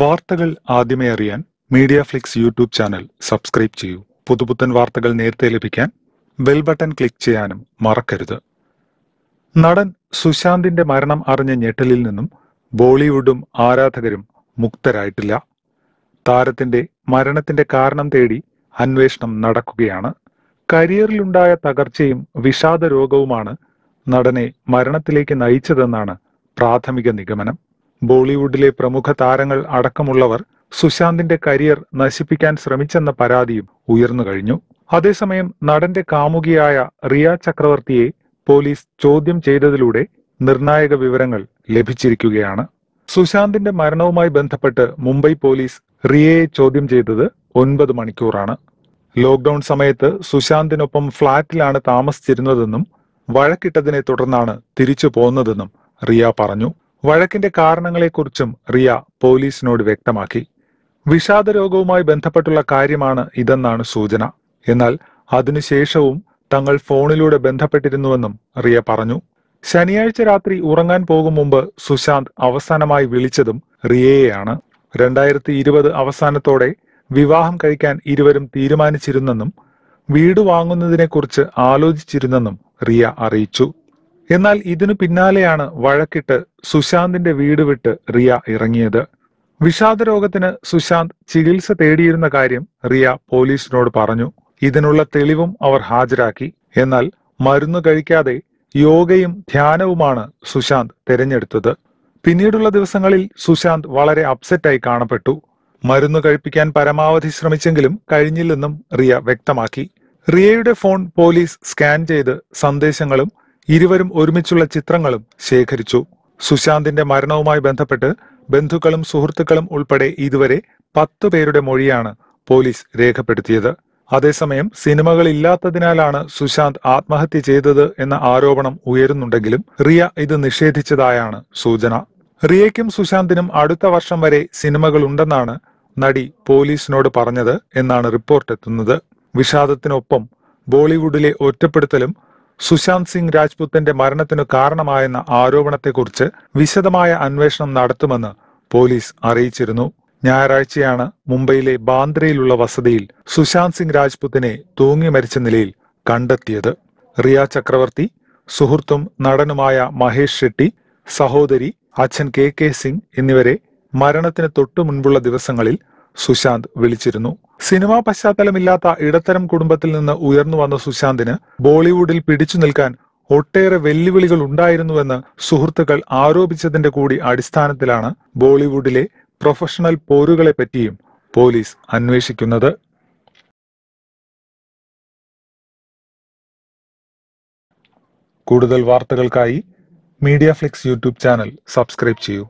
വാർത്തകൾ ആദ്യമേ അറിയാൻ Media Flix YouTube channel subscribe ചെയ്യൂ പുതുപുത്തൻ വാർത്തകൾ നേരത്തെ ലഭിക്കാൻ ബെൽ ബട്ടൺ ക്ലിക്ക് ചെയ്യാനും മറക്കരുത് നടൻ സുശാന്തിന്റെ മരണം അറിഞ്ഞ ഞെട്ടലിൽ നിന്നും ബോളിവുഡും ആരാധകരും മുക്തരായിട്ടില്ല താരത്തിന്റെ മരണത്തിന്റെ കാരണം തേടി അന്വേഷണം നടക്കുകയാണ് കരിയറിലുണ്ടായ തകർച്ചയും വിഷാദ രോഗവുമാണ് നടനെ മരണത്തിലേക്ക് നയിച്ചതെന്നാണ് പ്രാഥമിക നിഗമനം ബോളിവുഡിലെ പ്രമുഖ താരങ്ങൾ അടക്കമുള്ളവർ സുശാന്തിന്റെ കരിയർ നശിപ്പിക്കാൻ ശ്രമിച്ചെന്ന പരാതിയും ഉയർന്നു കഴിഞ്ഞു അതേസമയം നടന്റെ കാമുകിയായ റിയ ചക്രവർത്തിയെ പോലീസ് ചോദ്യം ചെയ്തതിലൂടെ നിർണായക വിവരങ്ങൾ ലഭിച്ചിരിക്കുകയാണ് സുശാന്തിന്റെ മരണവുമായി ബന്ധപ്പെട്ട് മുംബൈ പോലീസ് റിയയെ ചോദ്യം ചെയ്തത് ഒൻപത് മണിക്കൂറാണ് ലോക്ക്ഡൌൺ സമയത്ത് സുശാന്തിനൊപ്പം ഫ്ളാറ്റിലാണ് താമസിച്ചിരുന്നതെന്നും വഴക്കിട്ടതിനെ തുടർന്നാണ് തിരിച്ചു പോന്നതെന്നും റിയ പറഞ്ഞു വഴക്കിന്റെ കാരണങ്ങളെക്കുറിച്ചും റിയ പോലീസിനോട് വ്യക്തമാക്കി വിഷാദ രോഗവുമായി ബന്ധപ്പെട്ടുള്ള കാര്യമാണ് ഇതെന്നാണ് സൂചന എന്നാൽ അതിനുശേഷവും തങ്ങൾ ഫോണിലൂടെ ബന്ധപ്പെട്ടിരുന്നുവെന്നും റിയ പറഞ്ഞു ശനിയാഴ്ച രാത്രി ഉറങ്ങാൻ പോകും മുമ്പ് സുശാന്ത് അവസാനമായി വിളിച്ചതും റിയയെയാണ് രണ്ടായിരത്തി ഇരുപത് അവസാനത്തോടെ വിവാഹം കഴിക്കാൻ ഇരുവരും തീരുമാനിച്ചിരുന്നെന്നും വീട് വാങ്ങുന്നതിനെക്കുറിച്ച് ആലോചിച്ചിരുന്നെന്നും റിയ അറിയിച്ചു എന്നാൽ ഇതിനു പിന്നാലെയാണ് വഴക്കിട്ട് സുശാന്തിന്റെ വീട് വിട്ട് റിയ ഇറങ്ങിയത് രോഗത്തിന് സുശാന്ത് ചികിത്സ തേടിയിരുന്ന കാര്യം റിയ പോലീസിനോട് പറഞ്ഞു ഇതിനുള്ള തെളിവും അവർ ഹാജരാക്കി എന്നാൽ മരുന്ന് കഴിക്കാതെ യോഗയും ധ്യാനവുമാണ് സുശാന്ത് തിരഞ്ഞെടുത്തത് പിന്നീടുള്ള ദിവസങ്ങളിൽ സുശാന്ത് വളരെ അപ്സെറ്റായി കാണപ്പെട്ടു മരുന്ന് കഴിപ്പിക്കാൻ പരമാവധി ശ്രമിച്ചെങ്കിലും കഴിഞ്ഞില്ലെന്നും റിയ വ്യക്തമാക്കി റിയയുടെ ഫോൺ പോലീസ് സ്കാൻ ചെയ്ത് സന്ദേശങ്ങളും ഇരുവരും ഒരുമിച്ചുള്ള ചിത്രങ്ങളും ശേഖരിച്ചു സുശാന്തിന്റെ മരണവുമായി ബന്ധപ്പെട്ട് ബന്ധുക്കളും സുഹൃത്തുക്കളും ഉൾപ്പെടെ ഇതുവരെ പത്ത് പേരുടെ മൊഴിയാണ് പോലീസ് രേഖപ്പെടുത്തിയത് അതേസമയം സിനിമകൾ സുശാന്ത് ആത്മഹത്യ ചെയ്തത് എന്ന ആരോപണം ഉയരുന്നുണ്ടെങ്കിലും റിയ ഇത് നിഷേധിച്ചതായാണ് സൂചന റിയയ്ക്കും സുശാന്തിനും അടുത്ത വർഷം വരെ സിനിമകൾ ഉണ്ടെന്നാണ് നടി പോലീസിനോട് പറഞ്ഞത് എന്നാണ് റിപ്പോർട്ട് എത്തുന്നത് വിഷാദത്തിനൊപ്പം ബോളിവുഡിലെ ഒറ്റപ്പെടുത്തലും സുശാന്ത് സിംഗ് രാജ്പുത്തിന്റെ മരണത്തിനു കാരണമായെന്ന ആരോപണത്തെക്കുറിച്ച് വിശദമായ അന്വേഷണം നടത്തുമെന്ന് പോലീസ് അറിയിച്ചിരുന്നു ഞായറാഴ്ചയാണ് മുംബൈയിലെ ബാന്ദ്രയിലുള്ള വസതിയിൽ സുശാന്ത് സിംഗ് രാജ്പുത്തിനെ തൂങ്ങി മരിച്ച നിലയിൽ കണ്ടെത്തിയത് റിയ ചക്രവർത്തി സുഹൃത്തും നടനുമായ മഹേഷ് ഷെട്ടി സഹോദരി അച്ഛൻ കെ കെ സിംഗ് എന്നിവരെ മരണത്തിന് തൊട്ടു മുൻപുള്ള ദിവസങ്ങളിൽ സുശാന്ത് വിളിച്ചിരുന്നു സിനിമാ പശ്ചാത്തലമില്ലാത്ത ഇടത്തരം കുടുംബത്തിൽ നിന്ന് ഉയർന്നു വന്ന സുശാന്തിന് ബോളിവുഡിൽ പിടിച്ചു നിൽക്കാൻ ഒട്ടേറെ വെല്ലുവിളികൾ ഉണ്ടായിരുന്നുവെന്ന് സുഹൃത്തുക്കൾ ആരോപിച്ചതിന്റെ കൂടി അടിസ്ഥാനത്തിലാണ് ബോളിവുഡിലെ പ്രൊഫഷണൽ പോരുകളെ പറ്റിയും പോലീസ് അന്വേഷിക്കുന്നത് കൂടുതൽ വാർത്തകൾക്കായി Media Flix YouTube channel subscribe ചെയ്യൂ